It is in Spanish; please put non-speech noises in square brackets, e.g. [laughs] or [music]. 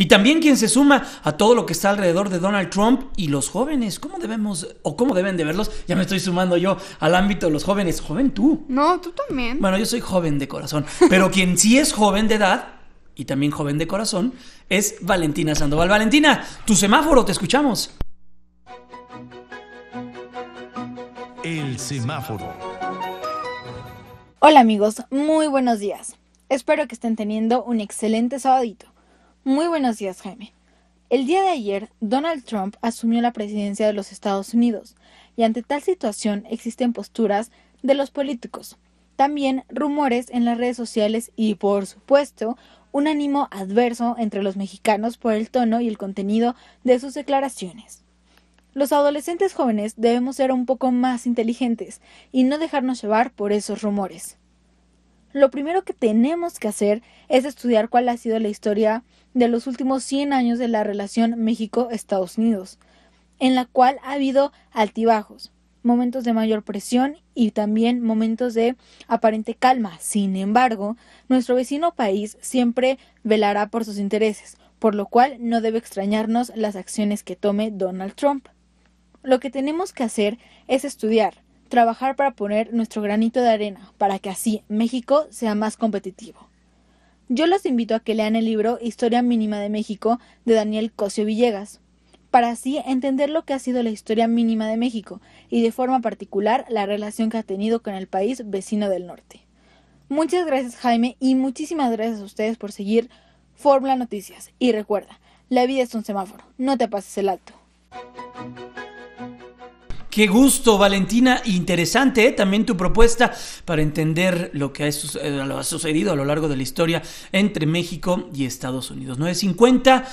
Y también quien se suma a todo lo que está alrededor de Donald Trump y los jóvenes. ¿Cómo debemos o cómo deben de verlos? Ya me estoy sumando yo al ámbito de los jóvenes. Joven tú. No, tú también. Bueno, yo soy joven de corazón. Pero [laughs] quien sí es joven de edad y también joven de corazón es Valentina Sandoval. Valentina, tu semáforo, te escuchamos. El semáforo. Hola amigos, muy buenos días. Espero que estén teniendo un excelente sábado. Muy buenos días, Jaime. El día de ayer, Donald Trump asumió la presidencia de los Estados Unidos, y ante tal situación existen posturas de los políticos, también rumores en las redes sociales y, por supuesto, un ánimo adverso entre los mexicanos por el tono y el contenido de sus declaraciones. Los adolescentes jóvenes debemos ser un poco más inteligentes y no dejarnos llevar por esos rumores lo primero que tenemos que hacer es estudiar cuál ha sido la historia de los últimos 100 años de la relación México-Estados Unidos, en la cual ha habido altibajos, momentos de mayor presión y también momentos de aparente calma. Sin embargo, nuestro vecino país siempre velará por sus intereses, por lo cual no debe extrañarnos las acciones que tome Donald Trump. Lo que tenemos que hacer es estudiar, trabajar para poner nuestro granito de arena, para que así México sea más competitivo. Yo los invito a que lean el libro Historia Mínima de México de Daniel Cosio Villegas, para así entender lo que ha sido la historia mínima de México y de forma particular la relación que ha tenido con el país vecino del norte. Muchas gracias Jaime y muchísimas gracias a ustedes por seguir Fórmula Noticias. Y recuerda, la vida es un semáforo, no te pases el alto. Qué gusto, Valentina. Interesante ¿eh? también tu propuesta para entender lo que eh, ha sucedido a lo largo de la historia entre México y Estados Unidos. 950.